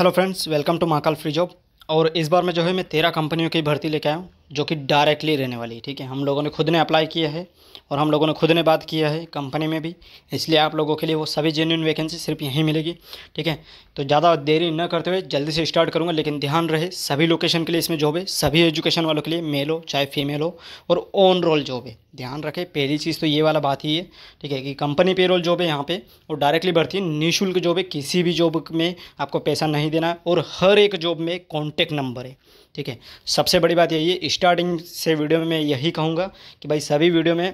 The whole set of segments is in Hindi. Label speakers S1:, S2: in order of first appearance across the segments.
S1: hello friends welcome to Mahakal free job और इस बार मैं जो है मैं तेरह कंपनियों की भर्ती लेके आया हूँ जो कि डायरेक्टली रहने वाली है ठीक है हम लोगों ने खुद ने अप्लाई किया है और हम लोगों ने खुद ने बात किया है कंपनी में भी इसलिए आप लोगों के लिए वो सभी जेन्यून वैकेंसी सिर्फ यहीं मिलेगी ठीक है तो ज़्यादा देरी न करते हुए जल्दी से स्टार्ट करूँगा लेकिन ध्यान रहे सभी लोकेशन के लिए इसमें जॉब है सभी एजुकेशन वालों के लिए मेल हो चाहे फीमेल हो और ऑन रोल जॉब है ध्यान रखें पहली चीज़ तो ये वाला बात ही है ठीक है कि कंपनी पे रोल जॉब है यहाँ पे और डायरेक्टली भर्ती निःशुल्क जॉब है किसी भी जॉब में आपको पैसा नहीं देना और हर एक जॉब में कॉन्टैक्ट नंबर है ठीक है सबसे बड़ी बात यही है स्टार्टिंग से वीडियो में मैं यही कहूँगा कि भाई सभी वीडियो में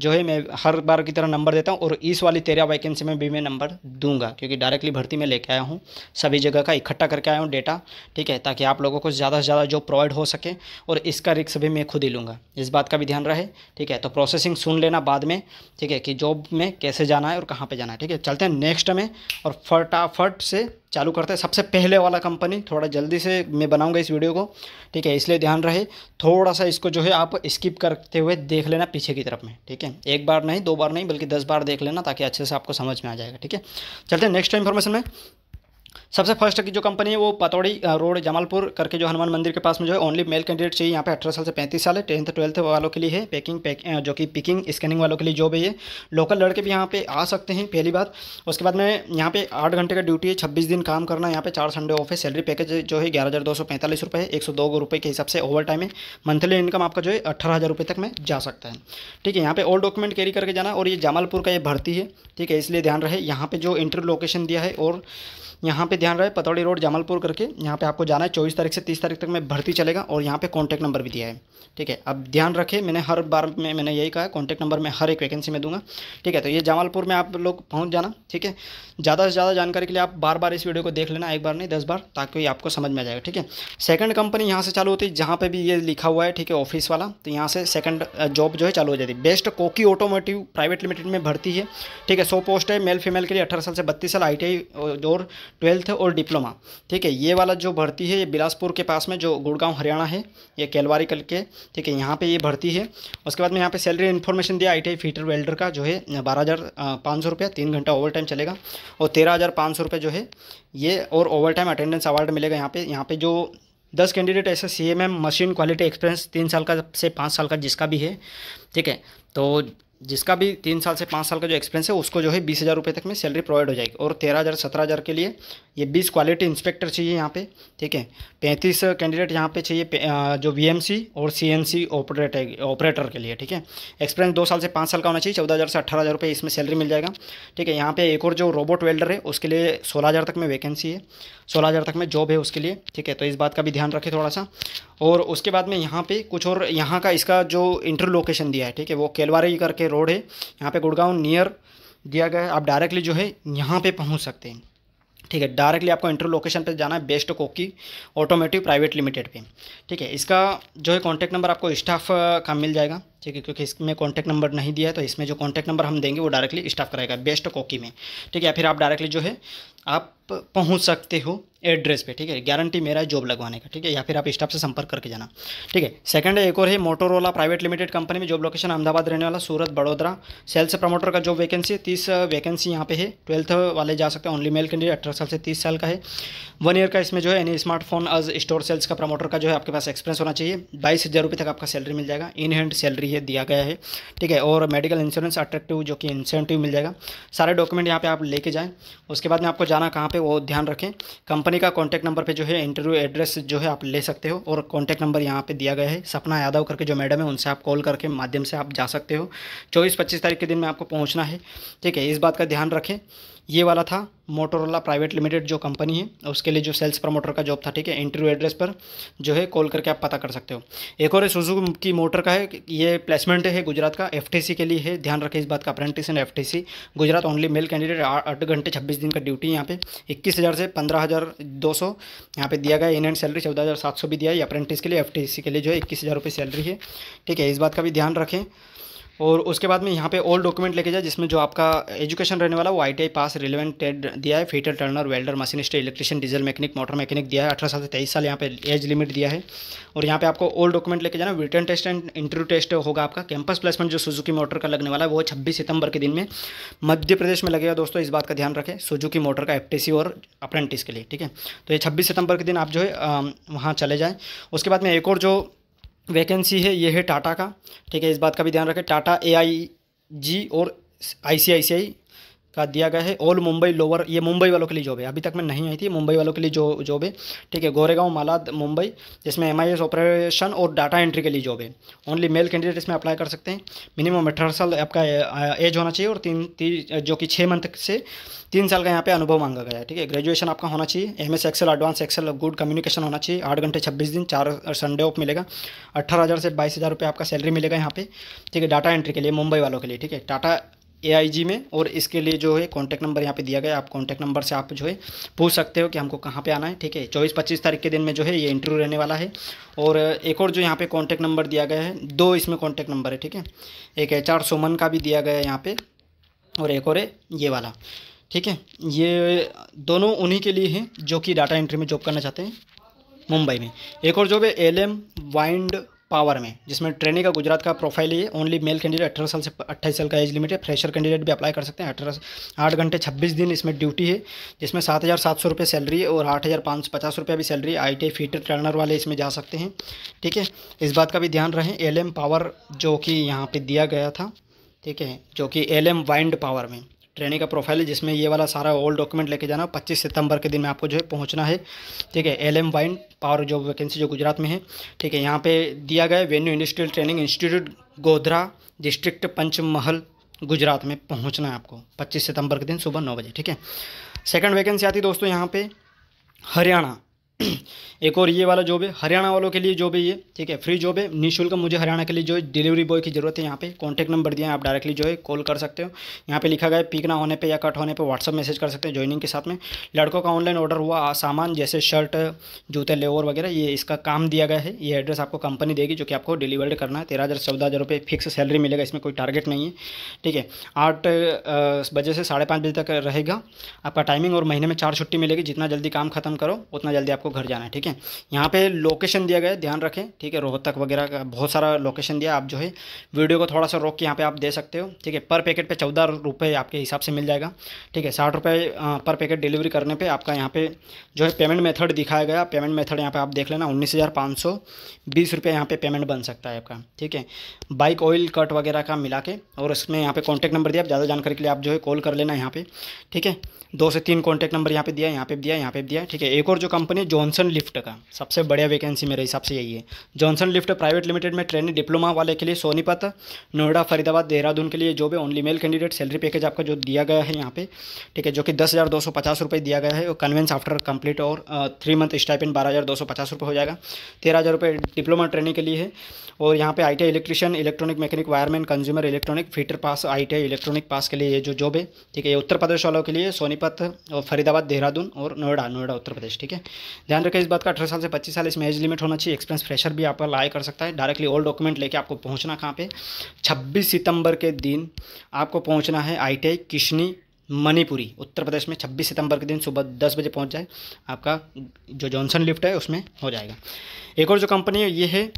S1: जो है मैं हर बार की तरह नंबर देता हूँ और इस वाली तेरह वैकेंसी में भी मैं नंबर दूंगा क्योंकि डायरेक्टली भर्ती में लेके आया हूँ सभी जगह का इकट्ठा करके आया हूँ डेटा ठीक है ताकि आप लोगों को ज़्यादा से ज़्यादा जॉब प्रोवाइड हो सके और इसका रिक्स भी मैं खुद ही लूँगा इस बात का भी ध्यान रहे ठीक है तो प्रोसेसिंग सुन लेना बाद में ठीक है कि जॉब में कैसे जाना है और कहाँ पर जाना है ठीक है चलते हैं नेक्स्ट में और फटाफट से चालू करते हैं सबसे पहले वाला कंपनी थोड़ा जल्दी से मैं बनाऊंगा इस वीडियो को ठीक है इसलिए ध्यान रहे थोड़ा सा इसको जो है आप स्किप करते हुए देख लेना पीछे की तरफ में ठीक है एक बार नहीं दो बार नहीं बल्कि दस बार देख लेना ताकि अच्छे से आपको समझ में आ जाएगा ठीक है चलते हैं नेक्स्ट इन्फॉर्मेशन में सबसे फर्स्ट की जो कंपनी है वो पतौड़ी रोड जमालपुर करके जो हनुमान मंदिर के पास में जो है ओनली मेल कैंडिडेट चाहिए यहाँ पे अठारह साल से पैंतीस साल है टेंथ ट्वेल्थ वालों के लिए है पैकिंग पैक जो कि पिकिंग स्कैनिंग वालों के लिए जो भी है लोकल लड़के भी यहाँ पे आ सकते हैं पहली बात उसके बाद में यहाँ पे आठ घंटे का ड्यूटी है छब्बीस दिन काम करना यहाँ पे चार संडे ऑफ है सैलरी पैकेज जो है ग्यारह हज़ार दो सौ पैंतालीस है एक सौ दो के हिसाब से ओवर टाइम है मंथली इनकम आपका जो है अठारह हज़ार रुपये तक में जा सकता है ठीक है यहाँ पे ओल्ड डॉक्यूमेंट कैरी करके जाना और ये जमालपुर का ये भर्ती है ठीक है इसलिए ध्यान रहे यहाँ पे जो इंटरव्यू लोकेशन दिया है और यहाँ पे ध्यान रहे पतौड़ी रोड जमलपुर करके यहाँ पे आपको जाना है चौबीस तारीख से तीस तारीख तक में भर्ती चलेगा और यहाँ पे कॉन्टैक्ट नंबर भी दिया है ठीक है अब ध्यान रखें मैंने हर बार में मैंने यही कहा कॉन्टैक्ट नंबर मैं हर एक वैकेंसी में दूंगा ठीक है तो ये जमालपुर में आप लोग पहुँच जाना ठीक है ज़्यादा से ज़्यादा जानकारी के लिए आप बार बार इस वीडियो को देख लेना एक बार नहीं दस बार ताकि आपको समझ में आ जाएगा ठीक है सेकंड कंपनी यहाँ से चालू होती है जहाँ पर भी ये लिखा हुआ है ठीक है ऑफिस वाला तो यहाँ से सेकंड जॉब जो है चालू हो जाती है बेस्ट कोकी ऑटोमोटिव प्राइवेट लिमिटेड में भर्ती है ठीक है सौ पोस्ट है मेल फीमेल के लिए अठारह साल से बत्तीस साल आई और ट्वेल्थ और डिप्लोमा ठीक है ये वाला जो भर्ती है ये बिलासपुर के पास में जो गुड़गांव हरियाणा है ये केलवारी कल के ठीक है यहाँ पे ये भर्ती है उसके बाद में यहाँ पे सैलरी इन्फॉर्मेशन दिया आई फीटर वेल्डर का जो है बारह हज़ार पाँच सौ रुपये तीन घंटा ओवर टाइम चलेगा और तेरह हज़ार पाँच सौ रुपये जो है ये और ओवर टाइम अटेंडेंस अवार्ड मिलेगा यहाँ पे यहाँ पे जो दस कैंडिडेट ऐसे C M M machine quality experience तीन साल का से पाँच साल का जिसका भी है ठीक है तो जिसका भी तीन साल से पाँच साल का जो एक्सपीरियंस है उसको जो है बीस हज़ार रुपये तक में सैलरी प्रोवाइड हो जाएगी और तेरह हज़ार सत्रह हज़ार के लिए ये बीस क्वालिटी इंस्पेक्टर चाहिए यहाँ पे ठीक है पैंतीस कैंडिडेट यहाँ पे चाहिए जो वीएमसी और सीएनसी ऑपरेटर ऑपरेटर के लिए ठीक है एक्सपीरियंस दो साल से पाँच साल का होना चाहिए चौदह हज़ार से अट्ठारह हज़ार रुपये इसमें सैलरी मिल जाएगा ठीक है यहाँ पे एक और जो रोबोट वेल्डर है उसके लिए सोलह हज़ार तक में वैकेंसी है सोलह हज़ार तक में जॉब है उसके लिए ठीक है तो इस बात का भी ध्यान रखें थोड़ा सा और उसके बाद में यहाँ पर कुछ और यहाँ का इसका जो इंटरलोकेशन दिया है ठीक है वो केलवारी करके रोड है यहाँ पर गुड़गांव नियर दिया गया है आप डायरेक्टली जो है यहाँ पर पहुँच सकते हैं ठीक है डायरेक्टली आपको इंटरव्यू लोकेशन पे जाना है बेस्ट कोकी ऑटोमेटिव प्राइवेट लिमिटेड पे ठीक है इसका जो है कॉन्टैक्ट नंबर आपको स्टाफ का मिल जाएगा ठीक है क्योंकि इसमें कॉन्टैक्ट नंबर नहीं दिया है तो इसमें जो कॉन्टैक्ट नंबर हम देंगे वो डायरेक्टली स्टाफ कराएगा बेस्ट कॉकी में ठीक है या फिर आप डायरेक्टली जो है आप पहुंच सकते हो एड्रेस पे ठीक है गारंटी मेरा जॉब लगवाने का ठीक है या फिर आप स्टाफ से संपर्क करके जाना ठीक है सेकंड है एक और है मोटोरोला प्राइवेट लिमिटेड कंपनी में जॉब लोकेशन अहमदाबाद रहने वाला सूरत बड़ोदरा सेल्स प्रमोटर का जॉब वैकेंसी तीस वैकेंसी यहाँ पे है ट्वेल्थ वाले जा सकते हैं ओनली मेल कैंडिडेट अठारह साल से तीस साल का है वन ईयर का इसमें जो है यानी स्मार्टफोन स्टोर सेल्स का प्रमोटर का जो है आपके पास एक्सपीरियंस होना चाहिए बाईस हज़ार रुपये तक आपका सैलरी मिल जाएगा इन हैंड सैलरी ये दिया गया है ठीक है और मेडिकल इंश्योरेंस अट्रैक्टिव जो कि इंसेंटिव मिल जाएगा सारे डॉक्यूमेंट यहाँ पे आप लेके जाएँ उसके बाद में आपको जाना कहाँ पे वो ध्यान रखें कंपनी का कॉन्टैक्ट नंबर पे जो है इंटरव्यू एड्रेस जो है आप ले सकते हो और कॉन्टैक्ट नंबर यहाँ पर दिया गया है सपना यादव करके जो मैडम है उनसे आप कॉल करके माध्यम से आप जा सकते हो चौबीस पच्चीस तारीख के दिन में आपको पहुँचना है ठीक है इस बात का ध्यान रखें ये वाला था मोटोरोला प्राइवेट लिमिटेड जो कंपनी है उसके लिए जो सेल्स प्रमोटर का जॉब था ठीक है इंटरव्यू एड्रेस पर जो है कॉल करके आप पता कर सकते हो एक और सुजू की मोटर का है ये प्लेसमेंट है गुजरात का एफटीसी के लिए है ध्यान रखें इस बात का apprentice and F Gujarat only male candidate आठ घंटे छब्बीस दिन का ड्यूटी यहाँ पे इक्कीस हज़ार से पंद्रह हज़ार दो सौ यहाँ पे दिया गया इन एंड सैलरी चौदह हज़ार सात सौ भी दिया है अप्रेंटिस के लिए एफ के लिए जो है इक्कीस हज़ार रुपये सैलरी है ठीक है इस बात का भी ध्यान रखें और उसके बाद में यहाँ पे ओल्ड डॉक्यूमेंट लेके जाए जिसमें जो आपका एजुकेशन रहने वाला वो आई पास रिलेवेंट टेड दिया है fitter turner welder machinist electrician diesel mechanic motor mechanic दिया है अठारह साल से तेईस साल यहाँ पे एज लिमिट दिया है और यहाँ पे आपको ओल्ड डॉक्यूमेंट लेके जाना return test and interview test होगा आपका कैंपस प्लेसमेंट जो सुजुकी मोटर का लगने वाला है वो छब्बीस सितंबर के दिन में मध्य प्रदेश में लगेगा दोस्तों इस बात का ध्यान रखें सुजुकी मोटर का एफ और अप्रेंटिस के लिए ठीक है तो ये छब्बीस सितंबर के दिन आप जो है वहाँ चले जाएँ उसके बाद में एक और जो वैकेंसी है ये है टाटा का ठीक है इस बात का भी ध्यान रखें टाटा ए आई जी और आई सी आई सी आई का दिया गया है ऑल मुंबई लोअर ये मुंबई वालों के लिए जॉब है अभी तक में नहीं आई थी मुंबई वालों के लिए जो जॉब है ठीक है गोरेगांव मालाद मुंबई जिसमें एम ऑपरेशन और डाटा एंट्री के लिए जॉब है ओनली मेल कैंडिडेट इसमें अप्लाई कर सकते हैं मिनिमम अठारह साल आपका एज होना चाहिए और तीन ती, जो कि छः मंथ से तीन साल का यहाँ पे अनुभव मांगा गया है ठीक है ग्रेजुएशन आपका होना चाहिए M S Excel advance Excel good communication होना चाहिए आठ घंटे छब्बीस दिन चार संडे ऑफ मिलेगा अट्ठारह हज़ार से बाईस हज़ार रुपये आपका सैलरी मिलेगा यहाँ पे ठीक है डाटा एंट्री के लिए मुंबई वालों के लिए ठीक है डाटा ए में और इसके लिए जो है कॉन्टैक्ट नंबर यहाँ पे दिया गया आप कॉन्टैक्ट नंबर से आप जो है पूछ सकते हो कि हमको कहाँ पे आना है ठीक है चौबीस पच्चीस तारीख के दिन में जो है ये इंटरव्यू रहने वाला है और एक और जो यहाँ पे कॉन्टैक्ट नंबर दिया गया है दो इसमें कॉन्टैक्ट नंबर है ठीक है एक एच सुमन का भी दिया गया है यहाँ पर और एक और है ये वाला ठीक है ये दोनों उन्हीं के लिए हैं जो कि डाटा एंट्री में जॉब करना चाहते हैं मुंबई में एक और जॉब है एल एम वाइंड पावर में जिसमें ट्रेनिंग का गुजरात का प्रोफाइल ही ओनली मेल कैंडिडेट अठारह साल से अट्ठाईस साल का एज लिमिट है फ्रेशर कैंडिडेट भी अप्लाई कर सकते हैं अठारह आठ घंटे छब्बीस दिन इसमें ड्यूटी है जिसमें सात हज़ार सात सौ रुपये सैलरी और आठ हज़ार पाँच सौ पचास रुपये भी salary I T fitter trainer वाले इसमें जा सकते हैं ठीक है इस बात का भी ध्यान रहे एल एम पावर जो कि यहाँ पर दिया गया था ठीक है जो कि एल एम वाइंड पावर में ट्रेनिंग का प्रोफाइल है जिसमें ये वाला सारा ओल्ड डॉक्यूमेंट लेके जाना पच्चीस सितंबर के दिन में आपको जो है पहुंचना है ठीक है एल एम वाइन पावर जो वैकेंसी जो गुजरात में है ठीक है यहाँ पे दिया गया venue industrial training institute Godhra district Panchmahal Gujarat में पहुँचना है आपको पच्चीस सितंबर के दिन सुबह नौ बजे ठीक है सेकेंड वैकेंसी आती दोस्तों यहाँ पर हरियाणा एक और ये वाला जॉब है हरियाणा वालों के लिए जॉब है ये ठीक है फ्री जॉब है निःशुल्क मुझे हरियाणा के लिए जो है डिलीवरी बॉय की जरूरत है यहाँ पे कॉन्टैक्ट नंबर दिया है आप डायरेक्टली जो है कॉल कर सकते हो यहाँ पे लिखा गया है पीक ना होने पे या कट होने पे व्हाट्सअप मैसेज कर सकते हैं ज्वाइनिंग के साथ में लड़कों का ऑनलाइन ऑर्डर हुआ सामान जैसे शर्ट जूते लेवर वगैरह ये इसका काम दिया गया है ये एड्रेस आपको कंपनी देगी जो कि आपको डिलीवर्ड करना है तेरह हज़ार चौदह हज़ार रुपये फिक्स सैलरी मिलेगा इसमें कोई टारगेट नहीं है ठीक है आठ बजे से साढ़े पाँच बजे तक रहेगा आपका टाइमिंग और महीने में चार छुट्टी मिलेगी जितना जल्दी काम खत्म करो उतना जल्दी आपको घर जाना है ठीक है यहाँ पे लोकेशन दिया गया है ध्यान रखें ठीक है रोहतक वगैरह का बहुत सारा लोकेशन दिया आप जो है वीडियो को थोड़ा सा रोक के यहाँ पे आप दे सकते हो ठीक है पर पैकेट पे चौदह रुपये आपके हिसाब से मिल जाएगा ठीक है साठ रुपये पर पैकेट डिलीवरी करने पर आपका यहाँ पे जो है पेमेंट मेथड दिखाया गया पेमेंट मेथड यहाँ पर आप देख लेना उन्नीस हज़ार पाँच पे पेमेंट बन सकता है आपका ठीक है बाइक ऑयल कट वगैरह का मिला के और उसमें यहाँ पे कॉन्टैक्ट नंबर दिया ज़्यादा जानकारी के लिए आप जो है कॉल कर लेना यहाँ पे ठीक है दो से तीन कॉन्टैक्ट नंबर यहाँ पे दिया यहाँ पे दिया यहाँ पे दिया ठीक है एक और जो कंपनी जो जॉनसन लिफ्ट का सबसे बढ़िया वैकेंसी मेरे हिसाब से यही है जॉनसन लिफ्ट प्राइवेट लिमिटेड में ट्रेनिंग डिप्लोमा वाले के लिए सोनीपत नोएडा फरीदाबाद देहरादून के लिए जो भी only male candidate salary package आपका जो दिया गया है यहाँ पे ठीक है जो कि दस हज़ार दो सौ पचास दिया गया है और कन्वेंस आफ्टर कंप्लीट और थ्री मंथ स्टाइपिन बारह हज़ार दो सौ पचास हो जाएगा तेरह हज़ार रुपये डिप्लोमा ट्रेनिंग के लिए है और यहाँ पे I electrician electronic mechanic wireman consumer electronic fitter pass I T electronic pass के लिए ये जो जॉब है ठीक है ये उत्तर प्रदेश वालों के लिए सोनीपत और फरीदाबाद देहरादून और नोएडा नोएडा उत्तर प्रदेश ठीक है ध्यान रखें इस बात का अठारह साल से पच्चीस साल इसमें एज लिमिट होना चाहिए एक्सपीरियंस फ्रेशर भी आप अप्लाई कर सकता है डायरेक्टली ओल्ड डॉक्यूमेंट लेके आपको पहुंचना कहाँ पे छब्बीस सितंबर के दिन आपको पहुंचना है आई किशनी मणिपुरी उत्तर प्रदेश में 26 सितंबर के दिन सुबह दस बजे पहुंच जाए आपका जो जॉनसन लिफ्ट है उसमें हो जाएगा एक और जो कंपनी है ये है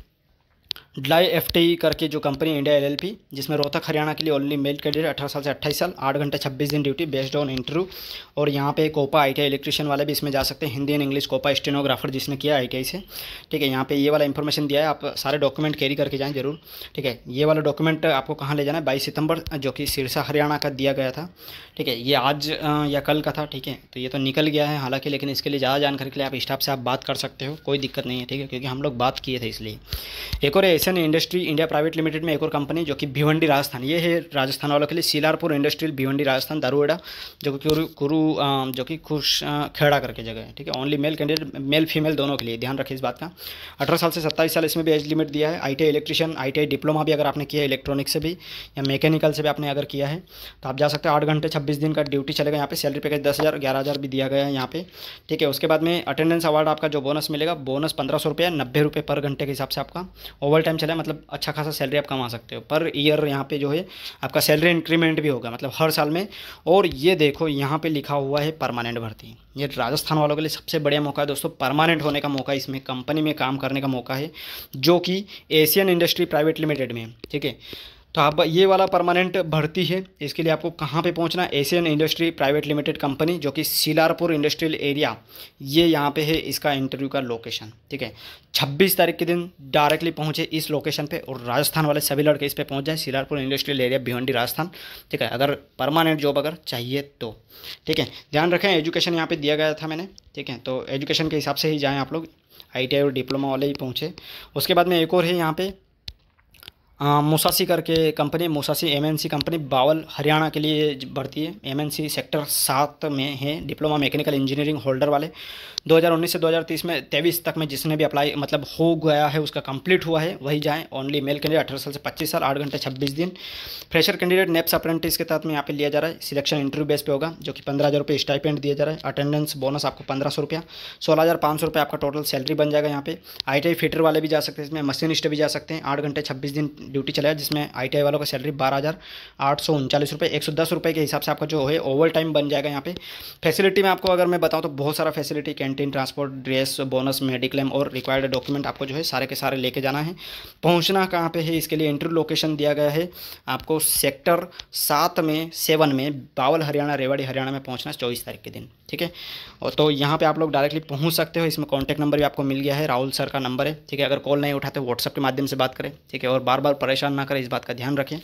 S1: ड्लाई एफ करके जो कंपनी इंडिया एल जिसमें रोहतक हरियाणा के लिए ओनली मेल कैंडिडेट अठारह साल से अट्ठाईस साल आठ घंटे छब्बीस दिन ड्यूटी बेस्ड ऑन इंटरव्यू और यहाँ पे कोपा आईटीआई इलेक्ट्रिशियन वाले भी इसमें जा सकते हैं Hindi and English COPA stenographer जिसने किया आई से ठीक है यहाँ पे ये वाला इन्फॉर्मेशन दिया है आप सारे डॉक्यूमेंट कैरी करके जाएँ जरूर ठीक है ये वाला डॉक्यूमेंट आपको कहाँ ले जाना है बाईस सितंबर जो कि सिरसा हरियाणा का दिया गया था ठीक है ये आज या कल का था ठीक है तो ये तो निकल गया है हालांकि लेकिन इसके लिए ज़्यादा जानकारी के लिए आप स्टाफ से आप बात कर सकते हो कोई दिक्कत नहीं है ठीक है क्योंकि हम लोग बात किए थे इसलिए एक और aviation industry India private limited में एक और कंपनी जो कि भिवंडी राजस्थान ये है राजस्थान वालों के लिए सीलारपुर इंडस्ट्रियल भिवंडी राजस्थान दारूएडा जो कि कुरु जो कि खुश खेड़ा करके जगह है ठीक है only male candidate male female दोनों के लिए ध्यान रखें इस बात का अठारह साल से सत्ताईस साल इसमें भी एज लिमिट दिया है आई इलेक्ट्रीशियन आई डिप्लोमा भी अगर आपने किया इलेक्ट्रॉनिक से भी या मैकेनिकल से भी आपने अगर किया है तो आप जा सकते हैं आठ घंटे छब्बीस दिन का ड्यूटी चलेगा यहाँ पे सैलरी पैकेज दस हज़ार ग्यारह हज़ार भी दिया गया है यहाँ पे ठीक है उसके बाद में अटेंडेंस अवार्ड आपका जो बोनस मिलेगा बोनस पंद्रह सौ रुपये नब्बे रुपये पर घंटे के हिसाब से आपका ओवर टाइम टाइम चला है मतलब अच्छा खासा सैलरी आप कमा सकते हो पर ईयर यहाँ पे जो है आपका सैलरी इंक्रीमेंट भी होगा मतलब हर साल में और ये देखो यहाँ पे लिखा हुआ है परमानेंट भर्ती ये राजस्थान वालों के लिए सबसे बढ़िया मौका है दोस्तों परमानेंट होने का मौका इसमें कंपनी में काम करने का मौका है जो कि एशियन इंडस्ट्री प्राइवेट लिमिटेड में ठीक है तो आप ये वाला परमानेंट भर्ती है इसके लिए आपको कहाँ पे पहुँचना Asian industry private limited company जो कि सीलारपुर इंडस्ट्रियल एरिया ये यहाँ पे है इसका इंटरव्यू का लोकेशन ठीक है 26 तारीख के दिन डायरेक्टली पहुँचे इस लोकेशन पे और राजस्थान वाले सभी लड़के इस पर पहुँच जाए सीलारपुर इंडस्ट्रियल एरिया भिवंडी राजस्थान ठीक है अगर परमानेंट जॉब अगर चाहिए तो ठीक है ध्यान रखें एजुकेशन यहाँ पर दिया गया था मैंने ठीक है तो एजुकेशन के हिसाब से ही जाएँ आप लोग आई और डिप्लोमा वाले ही पहुँचे उसके बाद में एक और है यहाँ पर मोसासी करके company Musashi MNC company Bawal Haryana के लिए भर्ती है एमएनसी सेक्टर सात में है डिप्लोमा मैकेनिकल इंजीनियरिंग होल्डर वाले 2019 से 2030 में तेईस तक में जिसने भी अप्लाई मतलब हो गया है उसका कंप्लीट हुआ है वही जाएं ओनली मेल कैंडिडेट अठारह साल से पच्चीस साल आठ घंटे छब्बीस दिन फ्रेशर कैंडिडेट नेप्स अप्रेंटिस के तहत में यहाँ पर लिया जा रहा है सिलेक्शन इंटरव्यू बेस पे होगा जो कि पंद्रह हज़ार रुपये स्टाइपेंट दिया जा रहा है अटेंडेंस बोनस आपको पंद्रह सौ रुपया सोलह हज़ार पाँच सौ रुपये आपका टोटल सैलरी बन जाएगा यहाँ पे आई फिटर वाले भी जा सकते हैं इसमें मशीनिस्ट भी जा सकते हैं आठ घंटे छब्बीस दिन ड्यूटी चलाया जिसमें आई वालों का सैलरी बारह हज़ार आठ सौ उनचालीस रुपये एक सौ दस रुपये के हिसाब से आपका जो है ओवर टाइम बन जाएगा यहाँ पे फैसिलिटी में आपको अगर मैं बताऊँ तो बहुत सारा facility canteen transport dress bonus mediclaim और रिक्वायर्ड डॉक्यूमेंट आपको जो है सारे के सारे लेके जाना है पहुँचना कहाँ पर है इसके लिए इंटरव्यू लोकेशन दिया गया है आपको सेक्टर सात में सेवन में बावल हरियाणा रेवाड़ी हरियाणा में पहुँचना चौबीस तारीख के दिन ठीक है और तो यहाँ पर आप लोग डायरेक्टली पहुँच सकते हो इसमें कॉन्टैक्ट नंबर भी आपको मिल गया है राहुल सर का नंबर है ठीक है अगर कॉल नहीं उठाते व्हाट्सअप के माध्यम से बात करें ठीक है और बार बार और परेशान ना करें इस बात का ध्यान रखें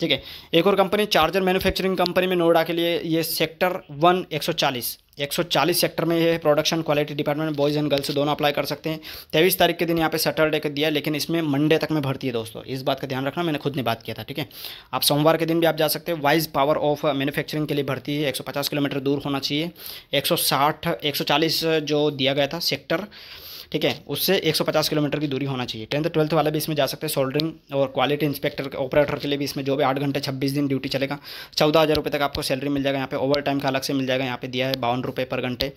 S1: ठीक है एक और कंपनी चार्जर मैन्युफैक्चरिंग कंपनी में नोएडा के लिए ये सेक्टर वन 140 140 सेक्टर में ये production quality department boys and girls दोनों अप्लाई कर सकते हैं तेईस तारीख के दिन यहाँ पे सैटरडे को दिया लेकिन इसमें मंडे तक में भर्ती है दोस्तों इस बात का ध्यान रखना मैंने खुद ने बात किया था ठीक है आप सोमवार के दिन भी आप जा सकते हैं वाइज पावर ऑफ मैनुफैक्चरिंग के लिए भर्ती है एक किलोमीटर दूर होना चाहिए एक सौ जो दिया गया था सेक्टर ठीक है उससे 150 किलोमीटर की दूरी होना चाहिए टेंथ ट्वेल्थ वाला भी इसमें जा सकते हैं सोल्डरिंग और क्वालिटी इंस्पेक्टर ऑपरेटर के लिए भी इसमें जो भी आठ घंटे छब्बीस दिन ड्यूटी चलेगा चौदह हज़ार रुपये तक आपको सैलरी मिल जाएगा यहाँ पे ओवर टाइम का अलग से मिल जाएगा यहाँ पे दिया है बावन रुपये पर घंटे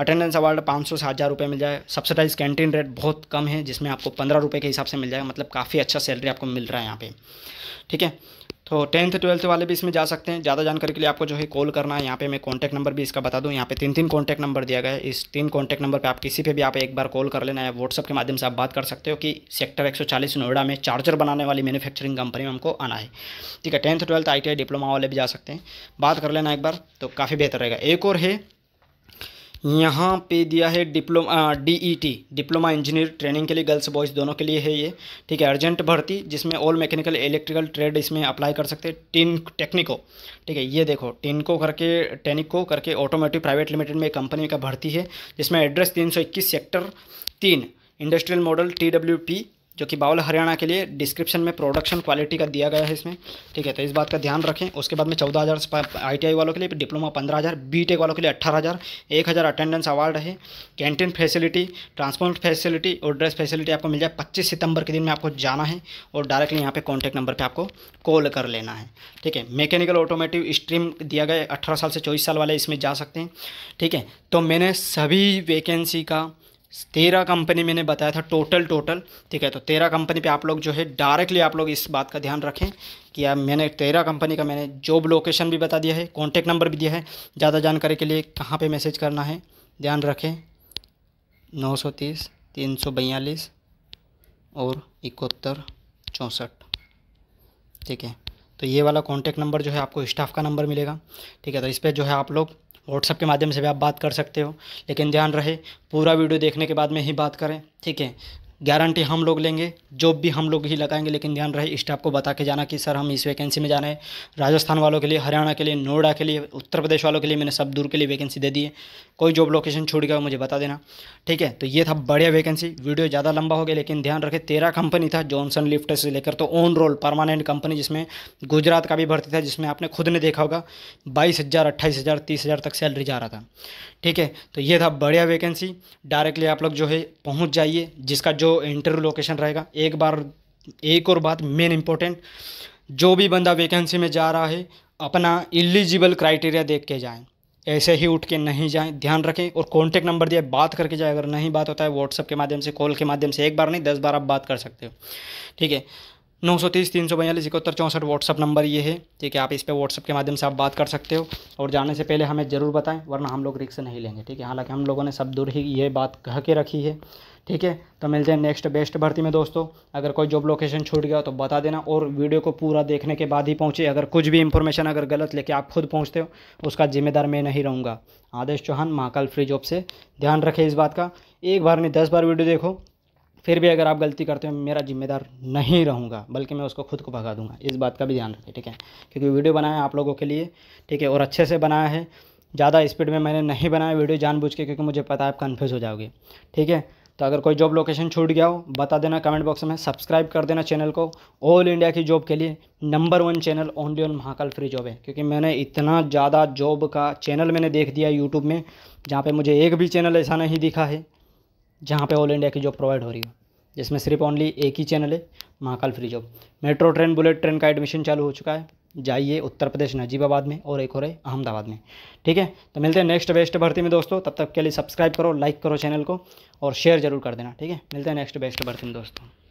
S1: अटेंडेंस अवार्ड पाँच सौ सात हज़ार रुपये मिल जाए सब्सिडाइज कैंटीन रेट बहुत कम है जिसमें आपको पंद्रह रुपये के हिसाब से मिल जाएगा मतलब काफ़ी अच्छा सैलरी आपको मिल रहा है यहाँ पे ठीक है तो टेंथ ट्वेल्थ वाले भी इसमें जा सकते हैं ज़्यादा जानकारी के लिए आपको जो है कॉल करना है यहाँ पे मैं कॉन्टैक्ट नंबर भी इसका बता दूँ यहाँ पे तीन तीन कॉन्टैक्ट नंबर दिया गया है इस तीन कॉन्टैक्ट नंबर पे आप किसी पे भी आप एक बार कॉल कर लेना है व्हाट्सअप के माध्यम से आप बात कर सकते हो कि सेक्टर एक नोएडा में चार्जर बनाने वाली मैनुफैक्चरिंग कंपनी में हमको आना है ठीक है टेंथ ट्वेल्थ आई डिप्लोमा वाले भी जा सकते हैं बात कर लेना एक बार तो काफ़ी बेहतर रहेगा एक और है यहाँ पे दिया है diploma DET e diploma engineer training के लिए गर्ल्स बॉयज़ दोनों के लिए है ये ठीक है अर्जेंट भर्ती जिसमें ऑल मैकेनिकल इलेक्ट्रिकल ट्रेड इसमें अप्लाई कर सकते हैं टिन टेक्निको ठीक है ये देखो टिनको करके टेनिको करके ऑटोमेटिव प्राइवेट लिमिटेड में कंपनी का भर्ती है जिसमें एड्रेस तीन सेक्टर तीन industrial model T W P जो कि बाउल हरियाणा के लिए डिस्क्रिप्शन में प्रोडक्शन क्वालिटी का दिया गया है इसमें ठीक है तो इस बात का ध्यान रखें उसके बाद में चौदह हज़ार आई वालों के लिए डिप्लोमा पंद्रह हज़ार बी e वालों के लिए अट्ठारह हज़ार एक हज़ार अटेंडेंस अवार्ड है कैंटीन फैसिलिटी ट्रांसपोर्ट फैसिलिटी और ड्रेस फैसिलिटी आपको मिल जाए पच्चीस सितंबर के दिन में आपको जाना है और डायरेक्टली यहाँ पर कॉन्टैक्ट नंबर पर आपको कॉल कर लेना है ठीक है मैकेनिकल ऑटोमेटिव स्ट्रीम दिया गया अट्ठारह साल से चौबीस साल वाले इसमें जा सकते हैं ठीक है तो मैंने सभी वैकेंसी का तेरह कंपनी मैंने बताया था टोटल टोटल ठीक है तो तेरह कंपनी पे आप लोग जो है डायरेक्टली आप लोग इस बात का ध्यान रखें कि आप मैंने तेरह कंपनी का मैंने जॉब लोकेशन भी बता दिया है कॉन्टैक्ट नंबर भी दिया है ज़्यादा जानकारी के लिए कहाँ पे मैसेज करना है ध्यान रखें नौ सौ तीस तीन सौ बयालीस और इकहत्तर चौंसठ ठीक है तो ये वाला कॉन्टैक्ट नंबर जो है आपको स्टाफ का नंबर मिलेगा ठीक है तो इस पर जो है आप लोग व्हाट्सअप के माध्यम से भी आप बात कर सकते हो लेकिन ध्यान रहे पूरा वीडियो देखने के बाद में ही बात करें ठीक है गारंटी हम लोग लेंगे जॉब भी हम लोग ही लगाएंगे लेकिन ध्यान रहे स्टाफ को बता के जाना कि सर हम इस वैकेंसी में जाना है राजस्थान वालों के लिए हरियाणा के लिए नोएडा के लिए उत्तर प्रदेश वालों के लिए मैंने सब दूर के लिए वैकेंसी दे दी है कोई जॉब लोकेशन छूट गया मुझे बता देना ठीक है तो ये था बढ़िया वैकेंसी वीडियो ज़्यादा लंबा हो गया लेकिन ध्यान रखें तेरह कंपनी था जॉनसन लिफ्ट से लेकर तो ऑन रोल परमानेंट कंपनी जिसमें गुजरात का भी भर्ती था जिसमें आपने खुद ने देखा होगा बाईस हज़ार अट्ठाईस हज़ार तीस हज़ार तक सैलरी जा रहा था ठीक है तो ये था बढ़िया वैकेंसी डायरेक्टली आप लोग जो है पहुँच जाइए जिसका जो इंटरव्यू लोकेशन रहेगा एक बार एक और बात मेन इम्पोर्टेंट जो भी बंदा वैकेंसी में जा रहा है अपना इलिजिबल क्राइटेरिया देख के जाएँ ऐसे ही उठ के नहीं जाएं ध्यान रखें और कॉन्टैक्ट नंबर दिया बात करके जाए अगर नहीं बात होता है व्हाट्सअप के माध्यम से कॉल के माध्यम से एक बार नहीं दस बार आप बात कर सकते हो ठीक है नौ सौ तीस तीन सौ बयालीस इकहत्तर चौंसठ व्हाट्सअप नंबर ये है ठीक है आप इस पर व्हाट्सअप के माध्यम से आप बात कर सकते हो और जाने से पहले हमें ज़रूर बताएं वरना हम लोग रिक्स नहीं लेंगे ठीक है हालांकि हम लोगों ने सब दूर ही ये बात कह के रखी है ठीक है तो मिलते हैं नेक्स्ट बेस्ट भर्ती में दोस्तों अगर कोई जॉब लोकेशन छूट गया तो बता देना और वीडियो को पूरा देखने के बाद ही पहुँचे अगर कुछ भी इंफॉर्मेशन अगर गलत लेके आप खुद पहुँचते हो उसका जिम्मेदार मैं नहीं रहूँगा आदेश चौहान महाकाल फ्री जॉब से ध्यान रखें इस बात का एक बार नहीं दस बार वीडियो देखो फिर भी अगर आप गलती करते हो मेरा जिम्मेदार नहीं रहूँगा बल्कि मैं उसको खुद को भगा दूंगा इस बात का भी ध्यान रखें ठीक है क्योंकि वीडियो बनाया है आप लोगों के लिए ठीक है और अच्छे से बनाया है ज़्यादा स्पीड में मैंने नहीं बनाया वीडियो जानबूझ के क्योंकि मुझे पता है आप कन्फ्यूज़ हो जाओगे ठीक है तो अगर कोई जॉब लोकेशन छूट गया हो बता देना कमेंट बॉक्स में सब्सक्राइब कर देना चैनल को ऑल इंडिया की जॉब के लिए number one channel only on Mahakal free job है क्योंकि मैंने इतना ज़्यादा जॉब का चैनल मैंने देख दिया यूट्यूब में जहाँ पर मुझे एक भी चैनल ऐसा नहीं दिखा है जहाँ पर ऑल इंडिया की जॉब प्रोवाइड हो रही हो जिसमें सिर्फ ओनली एक ही चैनल है Mahakal free job metro train bullet train का एडमिशन चालू हो चुका है जाइए उत्तर प्रदेश नजीबाबाद में और एक हो रहे अहमदाबाद में ठीक है तो मिलते हैं नेक्स्ट बेस्ट भर्ती में दोस्तों तब तक के लिए सब्सक्राइब करो लाइक करो चैनल को और शेयर जरूर कर देना ठीक है मिलते हैं नेक्स्ट बेस्ट भर्ती में दोस्तों